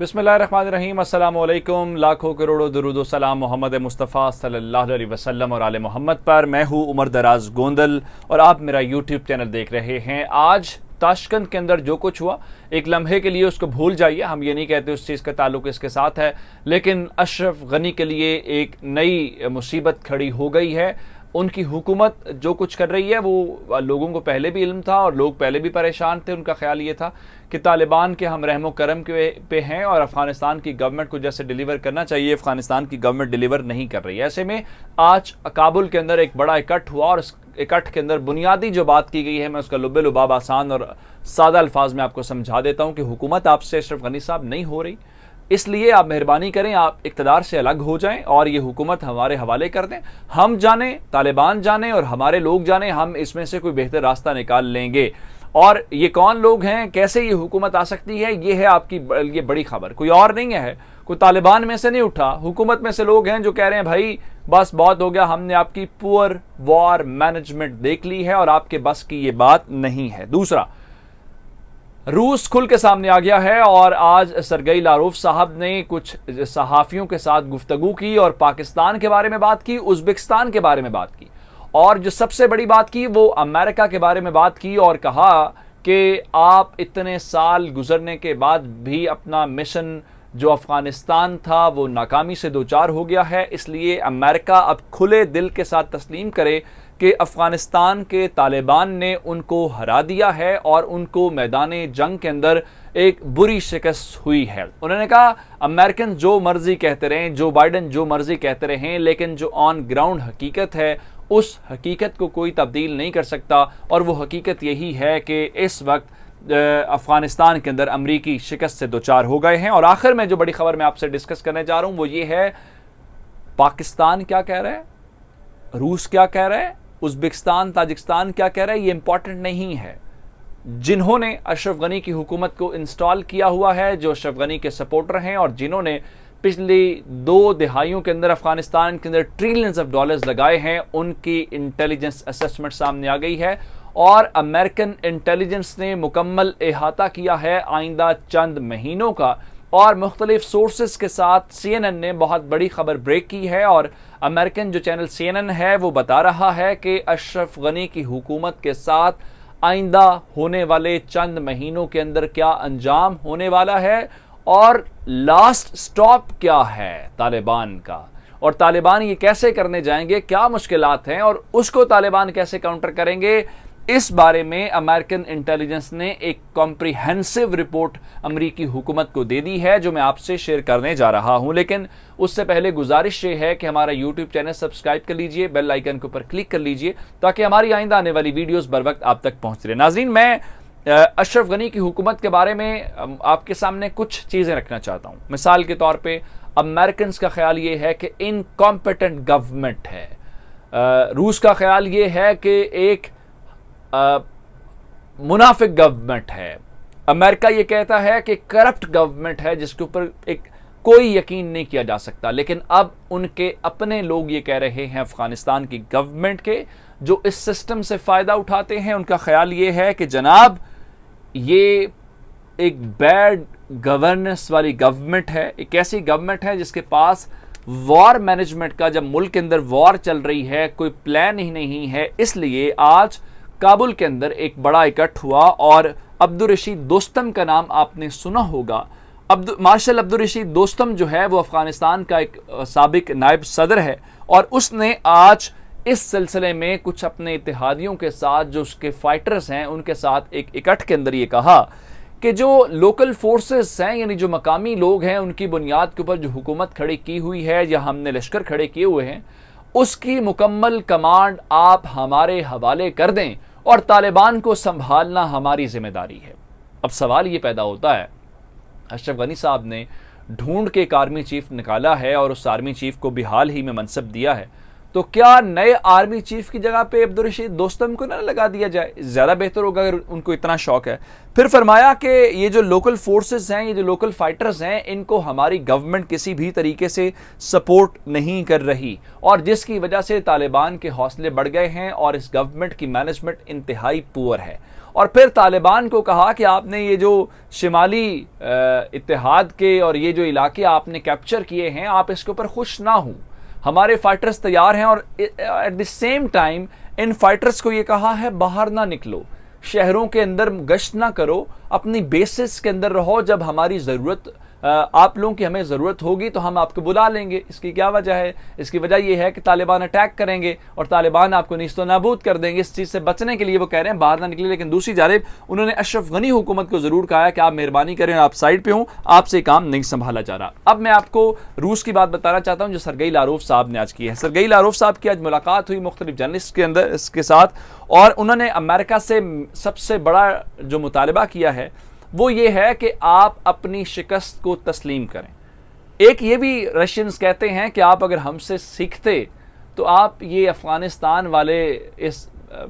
बिसमीम लाखों करोड़ों दरुद सलाम मोहम्मद मुस्तफ़ा सल्लल्लाहु अलैहि वसल्लम और आल मोहम्मद पर मैं हूँ उमर दराज गोंदल और आप मेरा यूट्यूब चैनल देख रहे हैं आज ताशकंद के अंदर जो कुछ हुआ एक लम्हे के लिए उसको भूल जाइए हम ये नहीं कहते उस चीज़ का ताल्लुक इसके साथ है लेकिन अशरफ गनी के लिए एक नई मुसीबत खड़ी हो गई है उनकी हुकूमत जो कुछ कर रही है वो लोगों को पहले भी इल्म था और लोग पहले भी परेशान थे उनका ख्याल ये था कि तालिबान के हम रहमो करम के पे हैं और अफ़गानिस्तान की गवर्नमेंट को जैसे डिलीवर करना चाहिए अफ़गानिस्तान की गवर्नमेंट डिलीवर नहीं कर रही है ऐसे में आज काबुल के अंदर एक बड़ा इकट्ठ हुआ और इकट्ठ के अंदर बुनियादी जो बात की गई है मैं उसका लुबे लुबाब आसान और सादा अल्फाज में आपको समझा देता हूँ कि हुकूमत आपसे अशरफ गनी साहब नहीं हो रही इसलिए आप मेहरबानी करें आप इकतदार से अलग हो जाएं और ये हुकूमत हमारे हवाले कर दें हम जाने तालिबान जाने और हमारे लोग जाने हम इसमें से कोई बेहतर रास्ता निकाल लेंगे और ये कौन लोग हैं कैसे ये हुकूमत आ सकती है ये है आपकी ये बड़ी खबर कोई और नहीं है कोई तालिबान में से नहीं उठा हुकूमत में से लोग हैं जो कह रहे हैं भाई बस बहुत हो गया हमने आपकी पुअर वॉर मैनेजमेंट देख ली है और आपके बस की ये बात नहीं है दूसरा रूस खुल के सामने आ गया है और आज सरगई लारूफ साहब ने कुछ सहाफ़ियों के साथ गुफ्तगु की और पाकिस्तान के बारे में बात की उज्बेकिस्तान के बारे में बात की और जो सबसे बड़ी बात की वो अमेरिका के बारे में बात की और कहा कि आप इतने साल गुजरने के बाद भी अपना मिशन जो अफ़गानिस्तान था वो नाकामी से दो चार हो गया है इसलिए अमेरिका अब खुले दिल के साथ तस्लीम करे कि अफ़गानिस्तान के तालिबान ने उनको हरा दिया है और उनको मैदान जंग के अंदर एक बुरी शिकस्त हुई है उन्होंने कहा अमेरिकन जो मर्जी कहते रहें जो बाइडन जो मर्जी कहते रहें लेकिन जो ऑन ग्राउंड हकीकत है उस हकीकत को कोई तब्दील नहीं कर सकता और वो हकीकत यही है कि इस वक्त अफ़गानिस्तान के अंदर अमरीकी शिकस्त से चार हो गए हैं और आखिर में जो बड़ी खबर मैं आपसे डिस्कस करने जा रहा हूँ वो ये है पाकिस्तान क्या कह रहा है रूस क्या कह रहा है उज्बेकिस्तान ताजिकिस्तान क्या कह रहा है ये इंपॉर्टेंट नहीं है जिन्होंने अशरफ गनी की हुकूमत को इंस्टॉल किया हुआ है जो अशरफ गनी के सपोर्टर हैं और जिन्होंने पिछली दो दिहाइयों के अंदर अफगानिस्तान के अंदर ट्रिलियंस ऑफ डॉलर्स लगाए हैं उनकी इंटेलिजेंस असेसमेंट सामने आ गई है और अमेरिकन इंटेलिजेंस ने मुकम्मल अहाता किया है आइंदा चंद महीनों का और मुख्तलिफ सोर्सेज के साथ सी एन एन ने बहुत बड़ी खबर ब्रेक की है और अमेरिकन जो चैनल सी एन एन है वो बता रहा है कि अशरफ गनी की हुकूमत के साथ आइंदा होने वाले चंद महीनों के अंदर क्या अंजाम होने वाला है और लास्ट स्टॉप क्या है तालिबान का और तालिबान ये कैसे करने जाएंगे क्या मुश्किल हैं और उसको तालिबान कैसे काउंटर करेंगे इस बारे में अमेरिकन इंटेलिजेंस ने एक कॉम्प्रिहेंसिव रिपोर्ट अमरीकी हुकूमत को दे दी है जो मैं आपसे शेयर करने जा रहा हूं लेकिन उससे पहले गुजारिश ये है कि हमारा यूट्यूब चैनल सब्सक्राइब कर लीजिए बेल आइकन के ऊपर क्लिक कर लीजिए ताकि हमारी आइंदा आने वाली वीडियोज बर वक्त आप तक पहुंच रहे नाजरीन मैं अशरफ गनी की हुकूमत के बारे में आपके सामने कुछ चीज़ें रखना चाहता हूं मिसाल के तौर पर अमेरिकन का ख्याल ये है कि इनकॉम्पिटेंट गवर्नमेंट है रूस का ख्याल ये है कि एक मुनाफिक गवर्नमेंट है अमेरिका ये कहता है कि करप्ट गवर्नमेंट है जिसके ऊपर एक कोई यकीन नहीं किया जा सकता लेकिन अब उनके अपने लोग ये कह रहे हैं अफगानिस्तान की गवर्नमेंट के जो इस सिस्टम से फ़ायदा उठाते हैं उनका ख्याल ये है कि जनाब ये एक बैड गवर्नेंस वाली गवर्नमेंट है एक ऐसी गवर्नमेंट है जिसके पास वॉर मैनेजमेंट का जब मुल्क के अंदर वॉर चल रही है कोई प्लान ही नहीं है इसलिए आज काबुल के अंदर एक बड़ा इकट्ठ हुआ और रशीद दोस्तम का नाम आपने सुना होगा अब्दु मार्शल रशीद दोस्तम जो है वो अफ़गानिस्तान का एक सबक नायब सदर है और उसने आज इस सिलसिले में कुछ अपने इतिहादियों के साथ जो उसके फाइटर्स हैं उनके साथ एक इकट्ठ के अंदर ये कहा कि जो लोकल फोर्सेस हैं यानी जो मकामी लोग हैं उनकी बुनियाद के ऊपर जो हुकूमत खड़ी की हुई है या हमने लश्कर खड़े किए हुए हैं उसकी मुकम्मल कमांड आप हमारे हवाले कर दें और तालिबान को संभालना हमारी जिम्मेदारी है अब सवाल ये पैदा होता है अशरफ गनी साहब ने ढूंढ के एक आर्मी चीफ निकाला है और उस आर्मी चीफ को भी हाल ही में मनसब दिया है तो क्या नए आर्मी चीफ की जगह पे अब्दुल रशीद दोस्तम को ना लगा दिया जाए ज़्यादा बेहतर होगा अगर उनको इतना शौक है फिर फरमाया कि ये जो लोकल फोर्सेस हैं ये जो लोकल फाइटर्स हैं इनको हमारी गवर्नमेंट किसी भी तरीके से सपोर्ट नहीं कर रही और जिसकी वजह से तालिबान के हौसले बढ़ गए हैं और इस गवर्नमेंट की मैनेजमेंट इंतहाई पुअर है और फिर तालिबान को कहा कि आपने ये जो शिमाली इतिहाद के और ये जो इलाके आपने कैप्चर किए हैं आप इसके ऊपर खुश ना हों हमारे फाइटर्स तैयार हैं और एट द सेम टाइम इन फाइटर्स को ये कहा है बाहर ना निकलो शहरों के अंदर गश्त ना करो अपनी बेसिस के अंदर रहो जब हमारी ज़रूरत आप लोगों की हमें ज़रूरत होगी तो हम आपको बुला लेंगे इसकी क्या वजह है इसकी वजह यह है कि तालिबान अटैक करेंगे और तालिबान आपको नश्त नाबूद कर देंगे इस चीज़ से बचने के लिए वो कह रहे हैं बाहर ना निकले लेकिन दूसरी जानब उन्होंने अशरफ गनी हुकूमत को ज़रूर कहा कि आप मेहरबानी करें आप साइड पर हों आपसे काम नहीं संभाला जा रहा अब मैं आपको रूस की बात बताना चाहता हूँ जो सरगई लारूफ साहब ने आज की है सरगई लारूफ साहब की आज मुलाकात हुई मुख्तलिफ जर्नलिस्ट के अंदर इसके साथ और उन्होंने अमेरिका से सबसे बड़ा जो मुतालबा किया है वो ये है कि आप अपनी शिकस्त को तस्लीम करें एक ये भी रशियंस कहते हैं कि आप अगर हमसे सीखते तो आप ये अफ़गानिस्तान वाले इस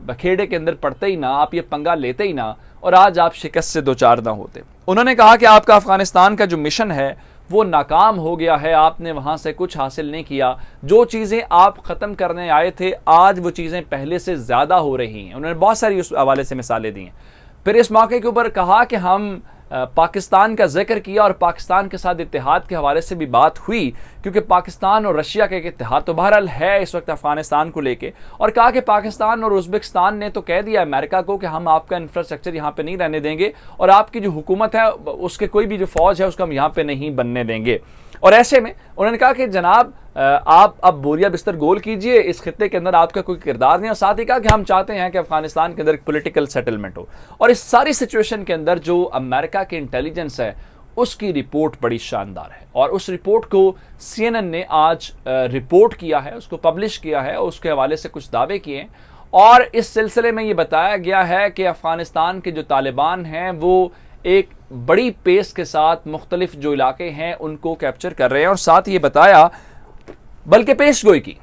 बखेड़े के अंदर पड़ते ही ना आप ये पंगा लेते ही ना और आज आप शिकस्त से दो चार ना होते उन्होंने कहा कि आपका अफ़गानिस्तान का जो मिशन है वो नाकाम हो गया है आपने वहाँ से कुछ हासिल नहीं किया जो चीज़ें आप ख़त्म करने आए थे आज वो चीज़ें पहले से ज़्यादा हो रही हैं उन्होंने बहुत सारी उस हवाले से मिसालें दी हैं फिर इस मौके के ऊपर कहा कि हम पाकिस्तान का जिक्र किया और पाकिस्तान के साथ इतिहाद के हवाले से भी बात हुई क्योंकि पाकिस्तान और रशिया का एक इतिहाद तो बहरहाल है इस वक्त अफगानिस्तान को लेके और कहा कि पाकिस्तान और उज्बेकिस्तान ने तो कह दिया अमेरिका को कि हम आपका इंफ्रास्ट्रक्चर यहाँ पर नहीं रहने देंगे और आपकी जो हुकूमत है उसके कोई भी जो फौज है उसको हम यहाँ पर नहीं बनने देंगे और ऐसे में उन्होंने कहा कि जनाब आप अब बोरिया बिस्तर गोल कीजिए इस खत्े के अंदर आपका कोई किरदार नहीं और साथ ही कहा कि हम चाहते हैं कि अफगानिस्तान के अंदर एक पोलिटिकल सेटलमेंट हो और इस सारी सिचुएशन के अंदर जो अमेरिका की इंटेलिजेंस है उसकी रिपोर्ट बड़ी शानदार है और उस रिपोर्ट को सीएनएन ने आज रिपोर्ट किया है उसको पब्लिश किया है उसके हवाले से कुछ दावे किए हैं और इस सिलसिले में ये बताया गया है कि अफ़गानिस्तान के जो तालिबान हैं वो एक बड़ी पेस के साथ मुख्तलिफ जो इलाके हैं उनको कैप्चर कर रहे हैं और साथ ये बताया बल्कि पेश गोई की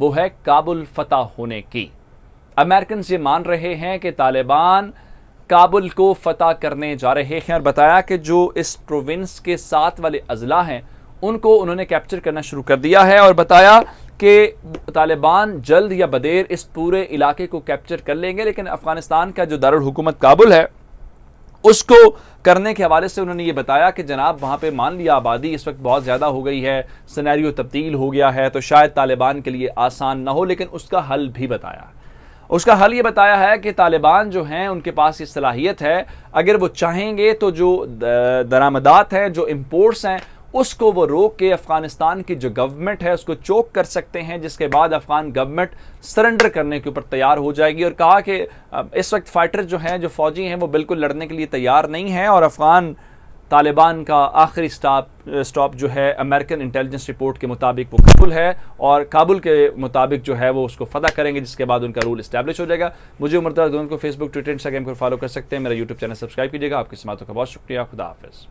वो है काबुल फतह होने की अमेरिकन ये मान रहे हैं कि तालिबान काबुल को फतह करने जा रहे हैं और बताया कि जो इस प्रोविंस के साथ वाले अजला हैं उनको उन्होंने कैप्चर करना शुरू कर दिया है और बताया कि तालिबान जल्द या बदेर इस पूरे इलाके को कैप्चर कर लेंगे लेकिन अफ़गानिस्तान का जो दारुल हुकूमत काबुल है उसको करने के हवाले से उन्होंने ये बताया कि जनाब वहाँ पे मान लिया आबादी इस वक्त बहुत ज़्यादा हो गई है सनैरियो तब्दील हो गया है तो शायद तालिबान के लिए आसान ना हो लेकिन उसका हल भी बताया उसका हल ये बताया है कि तालिबान जो हैं उनके पास ये सलाहियत है अगर वो चाहेंगे तो जो दरामदात हैं जो इम्पोर्ट्स हैं उसको वो रोक के अफगानिस्तान की जो गवर्नमेंट है उसको चोक कर सकते हैं जिसके बाद अफगान गवर्नमेंट सरेंडर करने के ऊपर तैयार हो जाएगी और कहा कि इस वक्त फाइटर जो हैं जो फौजी हैं वो बिल्कुल लड़ने के लिए तैयार नहीं हैं और अफगान तालिबान का आखिरी स्टॉप स्टॉप जो है अमेरिकन इंटेलिजेंस रिपोर्ट के मुताबिक वो काबुल है और काबुल के मुताबिक जो है वो उसको फतह करेंगे जिसके बाद उनका रूल इस्टेब्लिश हो जाएगा मुझे उम्र दोनों को फेसबुक ट्विटर इंस्टाग्राम पर फॉलो कर सकते हैं मेरा यूट्यूब चैनल सब्सक्राइब कीजिएगा आपकी समातों का बहुत शुक्रिया खुदा हाफ़